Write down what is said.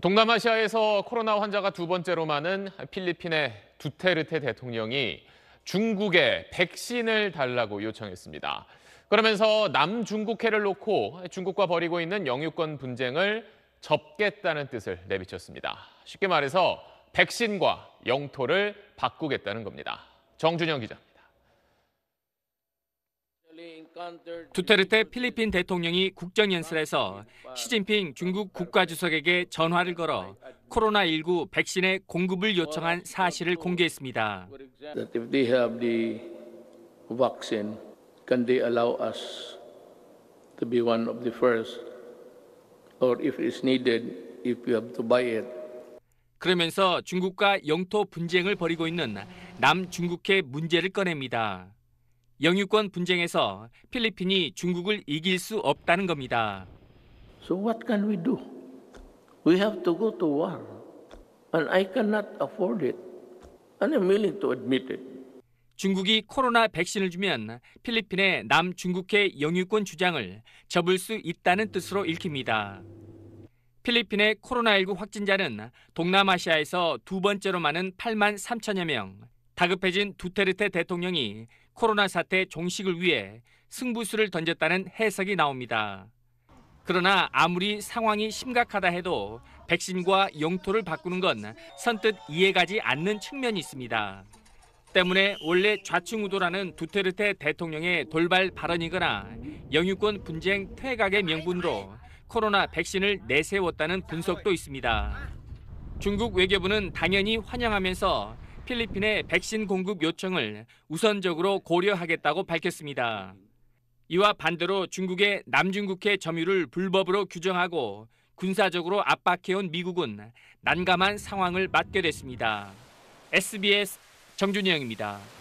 동남아시아에서 코로나 환자가 두 번째로 많은 필리핀의 두테르테 대통령이 중국에 백신을 달라고 요청했습니다. 그러면서 남중국해를 놓고 중국과 벌이고 있는 영유권 분쟁을 접겠다는 뜻을 내비쳤습니다. 쉽게 말해서 백신과 영토를 바꾸겠다는 겁니다. 정준영 기자. 두테르테 필리핀 대통령이 국정연설에서 시진핑 중국 국가주석에게 전화를 걸어 코로나19 백신의 공급을 요청한 사실을 공개했습니다. 그러면서 중국과 영토 분쟁을 벌이고 있는 남중국해 문제를 꺼냅니다. 영유권 분쟁에서 필리핀이 중국을 이길 수 없다는 겁니다. So what can we do? We have to go to war. And I cannot afford it. And I'm willing to admit it. 중국이 코로나 백신을 주면 필리핀의 남중국해 영유권 주장을 접을 수 있다는 뜻으로 읽힙니다. 필리핀의 코로나19 확진자는 동남아시아에서 두 번째로 많은 8만 3천여 명, 다급해진 두테르테 대통령이 코로나 사태 종식을 위해 승부수를 던졌다는 해석이 나옵니다. 그러나 아무리 상황이 심각하다 해도 백신과 영토를 바꾸는 건 선뜻 이해가지 않는 측면이 있습니다. 때문에 원래 좌충우도라는 두테르테 대통령의 돌발 발언이거나 영유권 분쟁 퇴각의 명분으로 코로나 백신을 내세웠다는 분석도 있습니다. 중국 외교부는 당연히 환영하면서 필리핀의 백신 공급 요청을 우선적으로 고려하겠다고 밝혔습니다. 이와 반대로 중국의 남중국해 점유를 불법으로 규정하고 군사적으로 압박해온 미국은 난감한 상황을 맞게 됐습니다. SBS 정준영입니다.